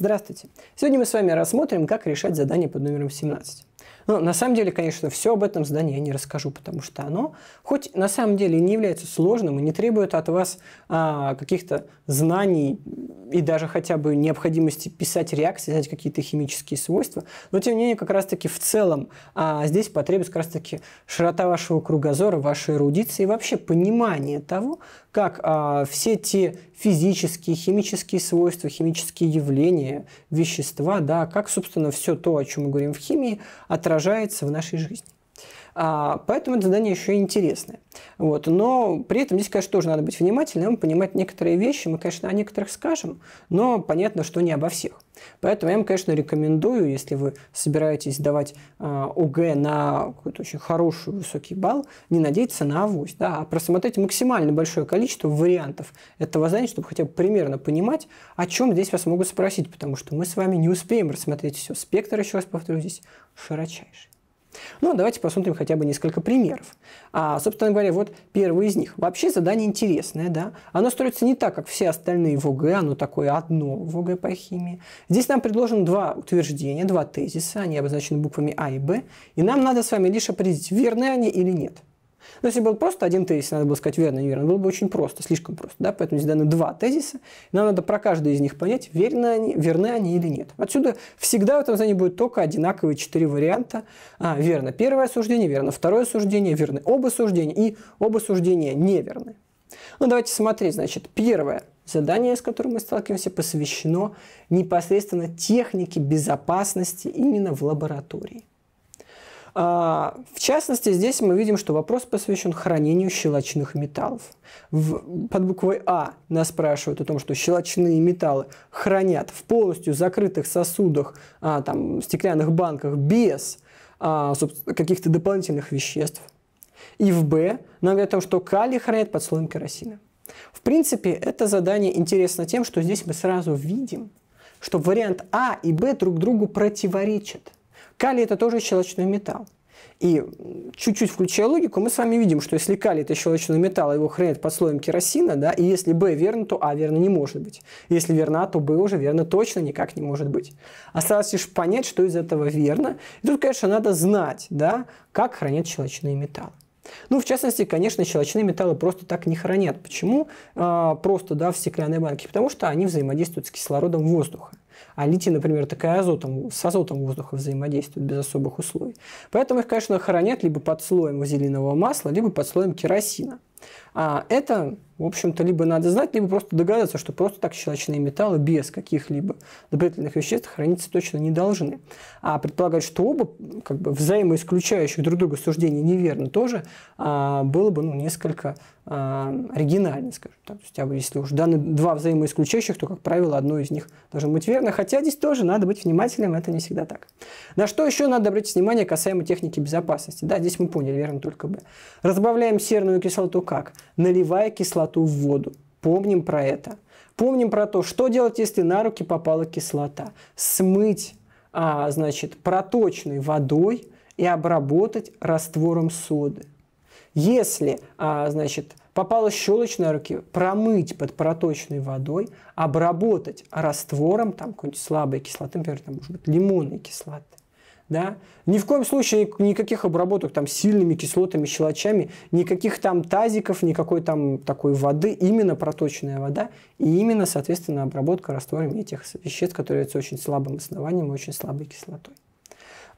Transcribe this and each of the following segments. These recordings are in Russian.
Здравствуйте! Сегодня мы с вами рассмотрим, как решать задание под номером 17. Но ну, на самом деле, конечно, все об этом задании я не расскажу, потому что оно, хоть на самом деле не является сложным и не требует от вас а, каких-то знаний и даже хотя бы необходимости писать реакции, знать какие-то химические свойства. Но, тем не менее, как раз-таки в целом а, здесь потребуется как раз-таки широта вашего кругозора, вашей эрудиции и вообще понимание того, как а, все те физические, химические свойства, химические явления, вещества, да, как, собственно, все то, о чем мы говорим в химии, отражается в нашей жизни. А, поэтому это задание еще интересное. Вот. Но при этом здесь, конечно, тоже надо быть внимательным, понимать некоторые вещи. Мы, конечно, о некоторых скажем, но понятно, что не обо всех. Поэтому я вам, конечно, рекомендую, если вы собираетесь давать а, ОГЭ на какой-то очень хороший высокий балл, не надеяться на авось, да, а просмотреть максимально большое количество вариантов этого задания, чтобы хотя бы примерно понимать, о чем здесь вас могут спросить, потому что мы с вами не успеем рассмотреть все. Спектр, еще раз повторю, здесь широчайший. Ну, давайте посмотрим хотя бы несколько примеров. А, собственно говоря, вот первый из них. Вообще задание интересное, да. Оно строится не так, как все остальные в ОГЭ, оно такое одно в ОГЭ по химии. Здесь нам предложено два утверждения, два тезиса, они обозначены буквами А и Б, и нам надо с вами лишь определить, верны они или нет. Но ну, если был просто один тезис, надо было сказать верно, неверно, было бы очень просто, слишком просто. Да? Поэтому здесь даны два тезиса, и нам надо про каждый из них понять, верны они, верны они или нет. Отсюда всегда в этом задании будет только одинаковые четыре варианта. А, верно первое суждение, верно второе суждение, верны оба суждения, и оба суждения неверны. Ну, давайте смотреть, значит, первое задание, с которым мы сталкиваемся, посвящено непосредственно технике безопасности именно в лаборатории. А, в частности, здесь мы видим, что вопрос посвящен хранению щелочных металлов. под буквой А нас спрашивают о том, что щелочные металлы хранят в полностью закрытых сосудах, а, там, стеклянных банках без а, каких-то дополнительных веществ. И в Б нам говорят о том, что калий хранят под слоем керосина. В принципе, это задание интересно тем, что здесь мы сразу видим, что вариант А и Б друг другу противоречат. Калий – это тоже щелочной металл. И чуть-чуть включая логику, мы с вами видим, что если калий – это щелочной металл, его хранят под слоем керосина, да, и если Б верно, то А верно не может быть. Если верно А, то Б уже верно точно никак не может быть. Осталось лишь понять, что из этого верно. И тут, конечно, надо знать, да, как хранят щелочные металлы. Ну, в частности, конечно, щелочные металлы просто так не хранят. Почему? А, просто, да, в стеклянной банке. Потому что они взаимодействуют с кислородом воздуха. А литий, например, так и азотом, с азотом воздуха взаимодействует без особых условий. Поэтому их, конечно, хоронят либо под слоем вазелинового масла, либо под слоем керосина. А это, в общем-то, либо надо знать, либо просто догадаться, что просто так щелочные металлы без каких-либо дополнительных веществ храниться точно не должны. А предполагать, что оба как бы, взаимоисключающих друг друга суждения неверно тоже а, было бы ну, несколько а, оригинально, скажем так. То есть, а если уж данные два взаимоисключающих, то, как правило, одно из них должно быть верно. Хотя здесь тоже надо быть внимательным, это не всегда так. На что еще надо обратить внимание касаемо техники безопасности? Да, здесь мы поняли, верно только бы. Разбавляем серную кислоту как? Наливая кислоту в воду. Помним про это. Помним про то, что делать, если на руки попала кислота. Смыть, а, значит, проточной водой и обработать раствором соды. Если, а, значит, попала щелочь на руки, промыть под проточной водой, обработать раствором там какой-нибудь слабой кислоты, например, там, может быть, лимонной кислоты да, ни в коем случае никаких обработок там сильными кислотами, щелочами, никаких там тазиков, никакой там такой воды, именно проточная вода и именно, соответственно, обработка растворами этих веществ, которые являются очень слабым основанием и очень слабой кислотой.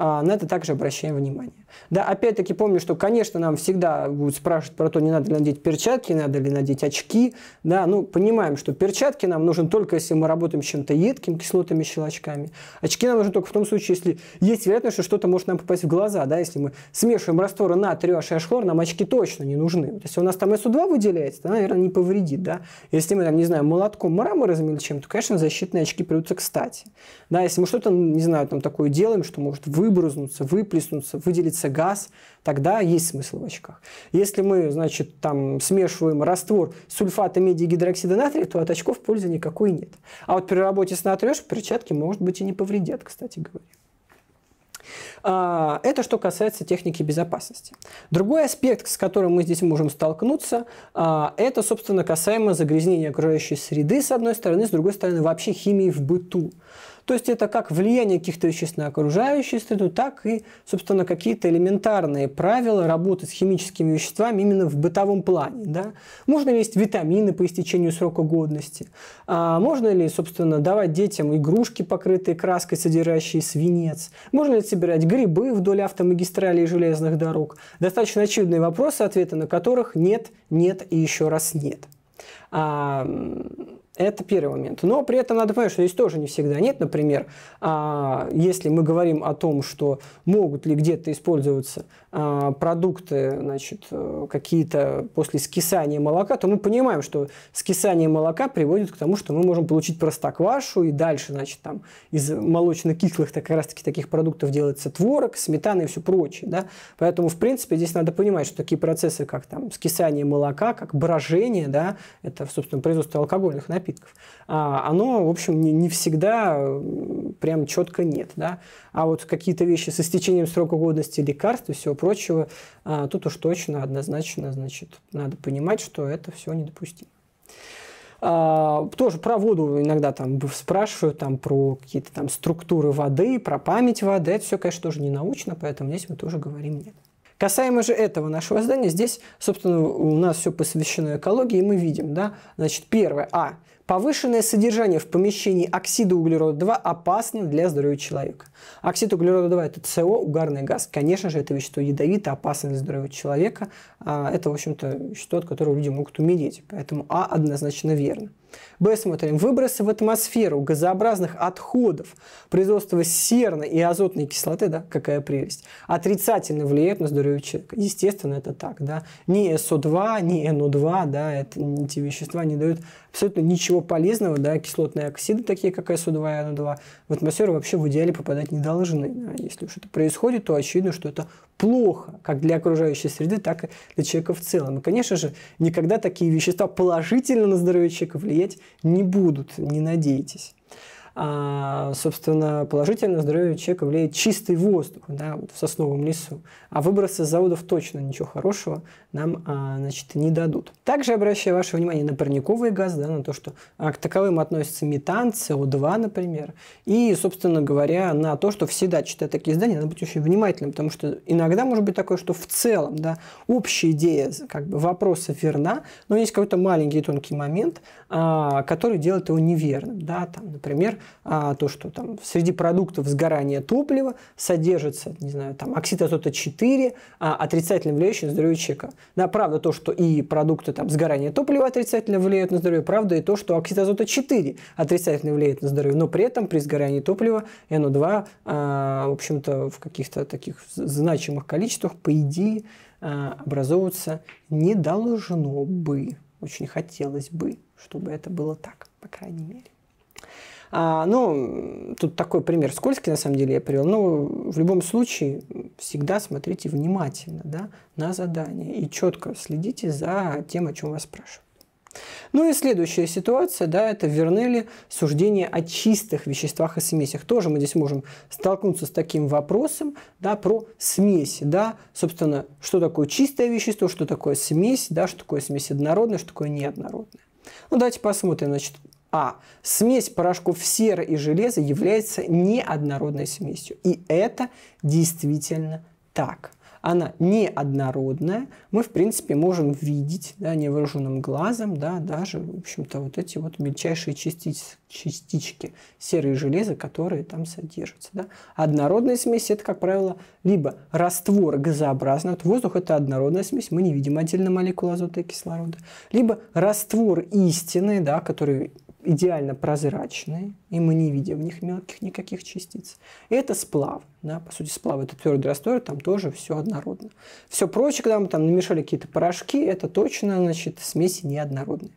А, на это также обращаем внимание. Да, опять-таки помню, что, конечно, нам всегда будут спрашивать про то, не надо ли надеть перчатки, надо ли надеть очки. Да, ну, понимаем, что перчатки нам нужны только, если мы работаем с чем-то едким, кислотами, щелочками. Очки нам нужны только в том случае, если есть вероятность, что что-то может нам попасть в глаза. Да, если мы смешиваем растворы натрий, HH, хлор, нам очки точно не нужны. Вот если у нас там СО2 выделяется, то, наверное, не повредит. Да? Если мы, там, не знаю, молотком мрамор измельчим, то, конечно, защитные очки придутся кстати. Да, если мы что-то, не знаю, там такое делаем, что может вы выбрызнуться, выплеснуться, выделиться газ, тогда есть смысл в очках. Если мы, значит, там смешиваем раствор сульфата меди и гидроксида натрия, то от очков пользы никакой нет. А вот при работе с натрешкой перчатки, может быть, и не повредят, кстати говоря. А, это что касается техники безопасности. Другой аспект, с которым мы здесь можем столкнуться, а, это, собственно, касаемо загрязнения окружающей среды, с одной стороны, с другой стороны, вообще химии в быту. То есть это как влияние каких-то веществ на окружающую среду, так и, собственно, какие-то элементарные правила работы с химическими веществами именно в бытовом плане. Да? Можно ли есть витамины по истечению срока годности? А можно ли, собственно, давать детям игрушки, покрытые краской, содержащие свинец? Можно ли собирать грибы вдоль автомагистралей и железных дорог? Достаточно очевидные вопросы, ответы на которых нет, нет и еще раз нет. А, это первый момент. Но при этом надо понимать, что здесь тоже не всегда нет. Например, а, если мы говорим о том, что могут ли где-то использоваться а, продукты, значит, э, какие-то после скисания молока, то мы понимаем, что скисание молока приводит к тому, что мы можем получить простоквашу, и дальше, значит, там из молочно-кислых как раз-таки таких продуктов делается творог, сметана и все прочее, да. Поэтому, в принципе, здесь надо понимать, что такие процессы, как там скисание молока, как брожение, да, это, собственно, производство алкогольных напитков, напитков, а, оно, в общем, не, всегда прям четко нет. Да? А вот какие-то вещи со стечением срока годности лекарств и всего прочего, а, тут уж точно, однозначно, значит, надо понимать, что это все недопустимо. А, тоже про воду иногда там спрашивают, там про какие-то там структуры воды, про память воды. Это все, конечно, тоже не научно, поэтому здесь мы тоже говорим нет. Касаемо же этого нашего здания, здесь, собственно, у нас все посвящено экологии, и мы видим, да, значит, первое, а, повышенное содержание в помещении оксида углерода-2 опасно для здоровья человека. Оксид углерода-2 – это СО, угарный газ. Конечно же, это вещество ядовито, опасно для здоровья человека. А, это, в общем-то, вещество, от которого люди могут умереть. Поэтому А однозначно верно. Б. Смотрим. Выбросы в атмосферу газообразных отходов, производство серной и азотной кислоты, да, какая прелесть, отрицательно влияет на здоровье человека. Естественно, это так, да. Ни СО2, ни НО2, да, это, эти вещества не дают абсолютно ничего полезного, да, кислотные оксиды, такие как СО2 2 в атмосферу вообще в идеале попадать не должны. Да. Если уж это происходит, то очевидно, что это плохо, как для окружающей среды, так и для человека в целом. И, конечно же, никогда такие вещества положительно на здоровье человека влиять не будут, не надейтесь. А, собственно, положительно на здоровье человека влияет чистый воздух да, вот в сосновом лесу. А выбросы с заводов точно ничего хорошего нам а, значит, не дадут. Также обращаю ваше внимание на парниковый газ, да, на то, что а, к таковым относятся метан, СО2, например. И, собственно говоря, на то, что всегда, читая такие издания, надо быть очень внимательным, потому что иногда может быть такое, что в целом да, общая идея как бы, вопроса верна, но есть какой-то маленький тонкий момент, который делает его неверным. Да, там, например, а, то, что там среди продуктов сгорания топлива содержится, не знаю, там оксид азота 4, а, отрицательно влияющий на здоровье человека. Да, правда то, что и продукты там сгорания топлива отрицательно влияют на здоровье, правда и то, что оксид азота 4 отрицательно влияет на здоровье, но при этом при сгорании топлива NO2, а, в общем-то, в каких-то таких значимых количествах, по идее, а, образовываться не должно бы. Очень хотелось бы, чтобы это было так, по крайней мере. А, ну, тут такой пример скользкий, на самом деле, я привел. Но ну, в любом случае всегда смотрите внимательно да, на задание и четко следите за тем, о чем вас спрашивают. Ну и следующая ситуация, да, это Вернели суждение о чистых веществах и смесях. Тоже мы здесь можем столкнуться с таким вопросом, да, про смесь, да, собственно, что такое чистое вещество, что такое смесь, да, что такое смесь однородная, что такое неоднородная. Ну, давайте посмотрим, значит, а. Смесь порошков серы и железа является неоднородной смесью. И это действительно так. Она неоднородная. Мы, в принципе, можем видеть да, невооруженным глазом да, даже, в общем-то, вот эти вот мельчайшие частиц, частички серы и железа, которые там содержатся. Да. Однородная смесь – это, как правило, либо раствор газообразный, вот воздух – это однородная смесь, мы не видим отдельно молекулы азота и кислорода, либо раствор истинный, да, который идеально прозрачные, и мы не видим в них мелких никаких частиц. И это сплав. Да? По сути, сплав – это твердый раствор, там тоже все однородно. Все прочее, когда мы там намешали какие-то порошки, это точно значит, смеси неоднородные.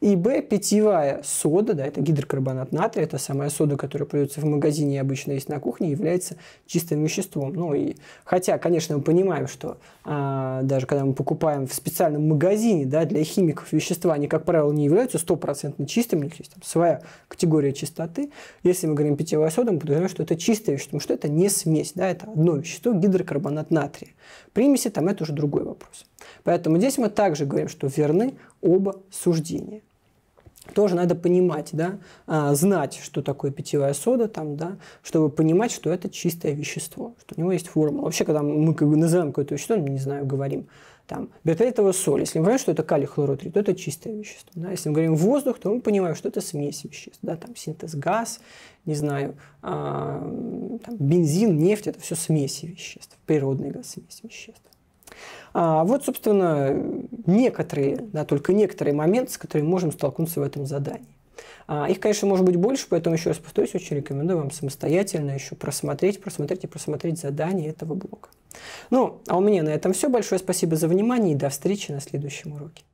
И Б – питьевая сода, да, это гидрокарбонат натрия, это самая сода, которая продается в магазине и обычно есть на кухне, является чистым веществом. Ну и хотя, конечно, мы понимаем, что а, даже когда мы покупаем в специальном магазине, да, для химиков вещества, они, как правило, не являются стопроцентно чистыми, у них есть там, своя категория чистоты. Если мы говорим питьевая сода, мы подразумеваем, что это чистое вещество, что это не смесь, да, это одно вещество, гидрокарбонат натрия. Примеси там это уже другой вопрос. Поэтому здесь мы также говорим, что верны оба суждения. Тоже надо понимать, да, а, знать, что такое питьевая сода, там, да, чтобы понимать, что это чистое вещество, что у него есть формула. Вообще, когда мы называем какое-то вещество, не знаю, говорим, там, бетаэтовая соль, если мы говорим, что это калий хлоротрит, то это чистое вещество. Да? Если мы говорим воздух, то мы понимаем, что это смесь веществ, да, там синтез газ, не знаю, а, там, бензин, нефть, это все смеси веществ, природный газ, смесь веществ. А вот, собственно, некоторые, да, только некоторые моменты, с которыми можем столкнуться в этом задании. А, их, конечно, может быть больше, поэтому, еще раз повторюсь, очень рекомендую вам самостоятельно еще просмотреть, просмотреть и просмотреть задание этого блока. Ну, а у меня на этом все. Большое спасибо за внимание и до встречи на следующем уроке.